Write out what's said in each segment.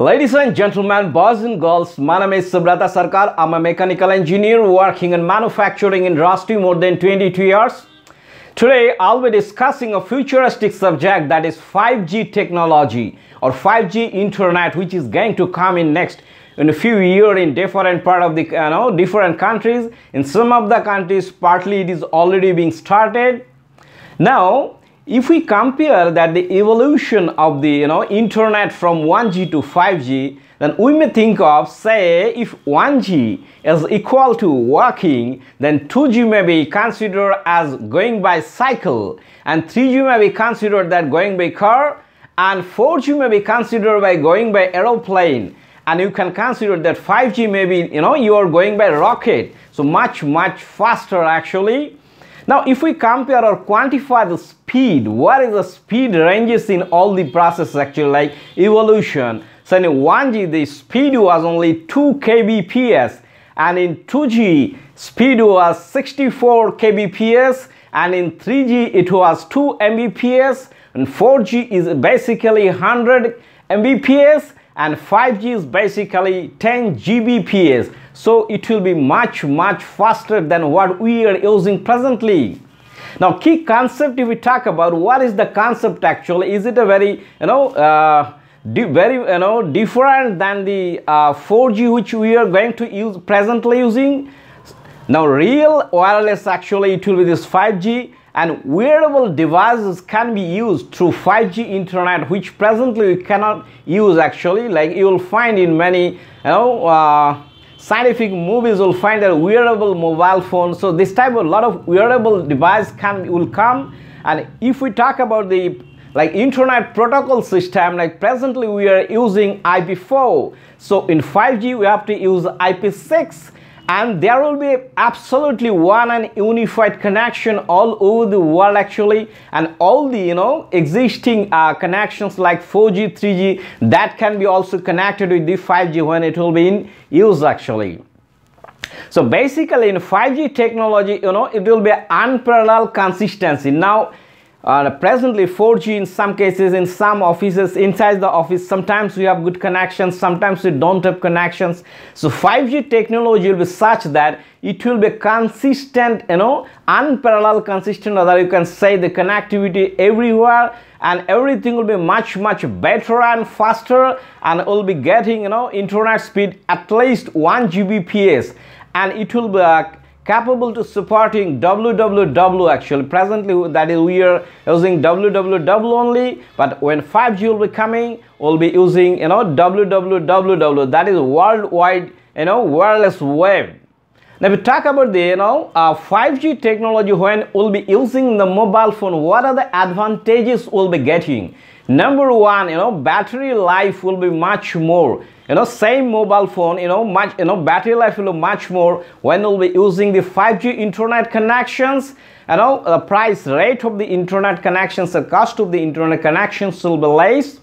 Ladies and gentlemen, boys and girls, my name is Subrata Sarkar. I'm a mechanical engineer working in manufacturing industry more than 22 years. Today, I'll be discussing a futuristic subject that is 5G technology or 5G internet which is going to come in next in a few years in different part of the you know different countries in some of the countries partly it is already being started now if we compare that the evolution of the you know internet from 1g to 5g then we may think of say if 1g is equal to walking then 2g may be considered as going by cycle and 3g may be considered that going by car and 4g may be considered by going by aeroplane and you can consider that 5g may be you know you are going by rocket so much much faster actually now if we compare or quantify the speed what is the speed ranges in all the processes actually like evolution so in 1g the speed was only 2 kbps and in 2g speed was 64 kbps and in 3g it was 2 mbps and 4g is basically 100 mbps and 5G is basically 10 Gbps so it will be much much faster than what we are using presently. Now key concept if we talk about what is the concept actually is it a very you know uh, very you know different than the uh, 4G which we are going to use presently using now real wireless actually it will be this 5G and wearable devices can be used through 5G internet which presently we cannot use actually like you will find in many you know uh, scientific movies will find a wearable mobile phone so this type of lot of wearable device can will come and if we talk about the like internet protocol system like presently we are using ip4 so in 5g we have to use ip6 and there will be absolutely one and unified connection all over the world actually and all the you know existing uh, connections like 4G 3G that can be also connected with the 5G when it will be in use actually so basically in 5G technology you know it will be unparalleled consistency now uh, presently 4G in some cases in some offices inside the office sometimes we have good connections sometimes we don't have connections so 5G technology will be such that it will be consistent you know unparalleled consistent That you can say the connectivity everywhere and everything will be much much better and faster and will be getting you know internet speed at least 1 gbps and it will be uh, capable to supporting www actually presently that is we are using www only but when 5g will be coming we'll be using you know www that is worldwide you know wireless web now we talk about the you know uh, 5g technology when we'll be using the mobile phone what are the advantages we'll be getting number one you know battery life will be much more you know same mobile phone you know much you know battery life will look much more when you'll be using the 5g internet connections you know the price rate of the internet connections the cost of the internet connections will be less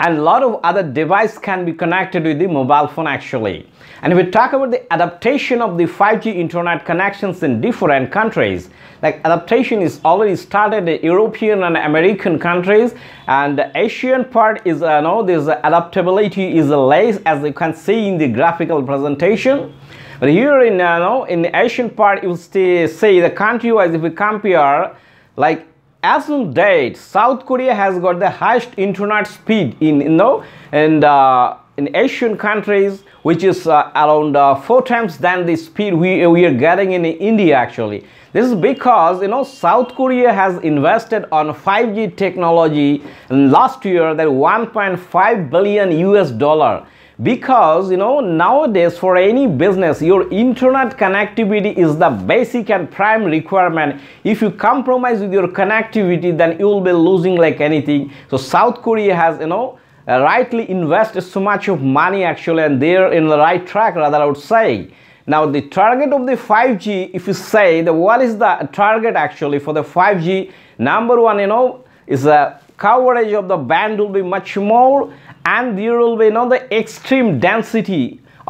and a lot of other device can be connected with the mobile phone actually. And if we talk about the adaptation of the 5G internet connections in different countries, like adaptation is already started in European and American countries and the Asian part is, you uh, know, this adaptability is less as you can see in the graphical presentation. But here in, you uh, know, in the Asian part, you will see the country-wise if we compare like as of date, South Korea has got the highest internet speed in you know and uh, in Asian countries, which is uh, around uh, four times than the speed we we are getting in India actually. This is because you know South Korea has invested on 5G technology last year that 1.5 billion US dollar because you know nowadays for any business your internet connectivity is the basic and prime requirement if you compromise with your connectivity then you will be losing like anything so south korea has you know uh, rightly invested so much of money actually and they're in the right track rather i would say now the target of the 5g if you say the what is the target actually for the 5g number one you know is a coverage of the band will be much more and there will be you know the extreme density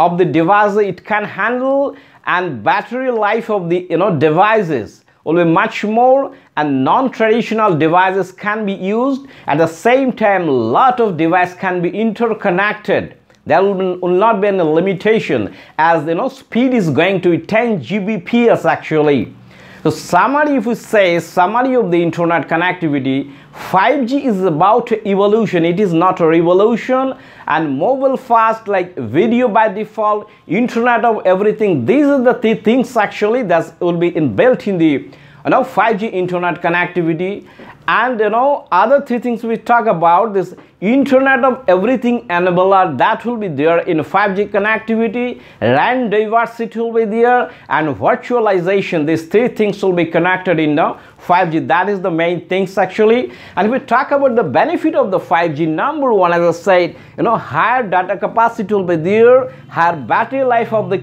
of the device it can handle and battery life of the you know devices will be much more and non-traditional devices can be used at the same time lot of device can be interconnected there will, be, will not be any limitation as you know speed is going to be 10 gbps actually so summary if we say summary of the internet connectivity 5G is about evolution, it is not a revolution and mobile fast like video by default, internet of everything, these are the th things actually that will be in built in the you know 5g internet connectivity and you know other three things we talk about this internet of everything enabler that will be there in 5g connectivity land diversity will be there and virtualization these three things will be connected in the 5g that is the main things actually and we talk about the benefit of the 5g number one as i said you know higher data capacity will be there higher battery life of the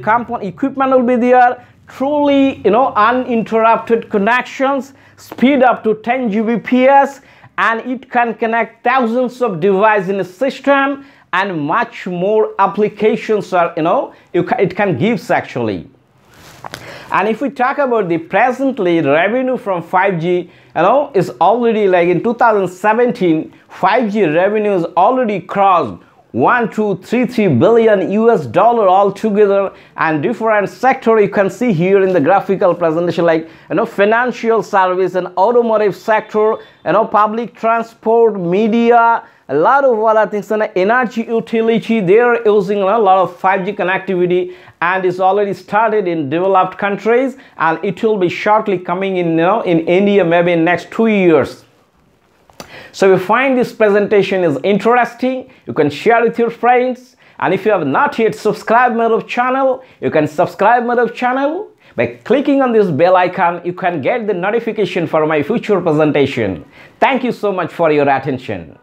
equipment will be there truly you know uninterrupted connections speed up to 10 gbps and it can connect thousands of devices in a system and much more applications are you know you ca it can give actually and if we talk about the presently revenue from 5g you know is already like in 2017 5g revenue is already crossed one two three three billion US dollar altogether and different sector you can see here in the graphical presentation like you know financial service and automotive sector you know public transport media a lot of other things and energy utility they are using a lot of 5g connectivity and it's already started in developed countries and it will be shortly coming in you know in india maybe in next two years so if you find this presentation is interesting, you can share with your friends. And if you have not yet subscribed my channel, you can subscribe my channel. By clicking on this bell icon, you can get the notification for my future presentation. Thank you so much for your attention.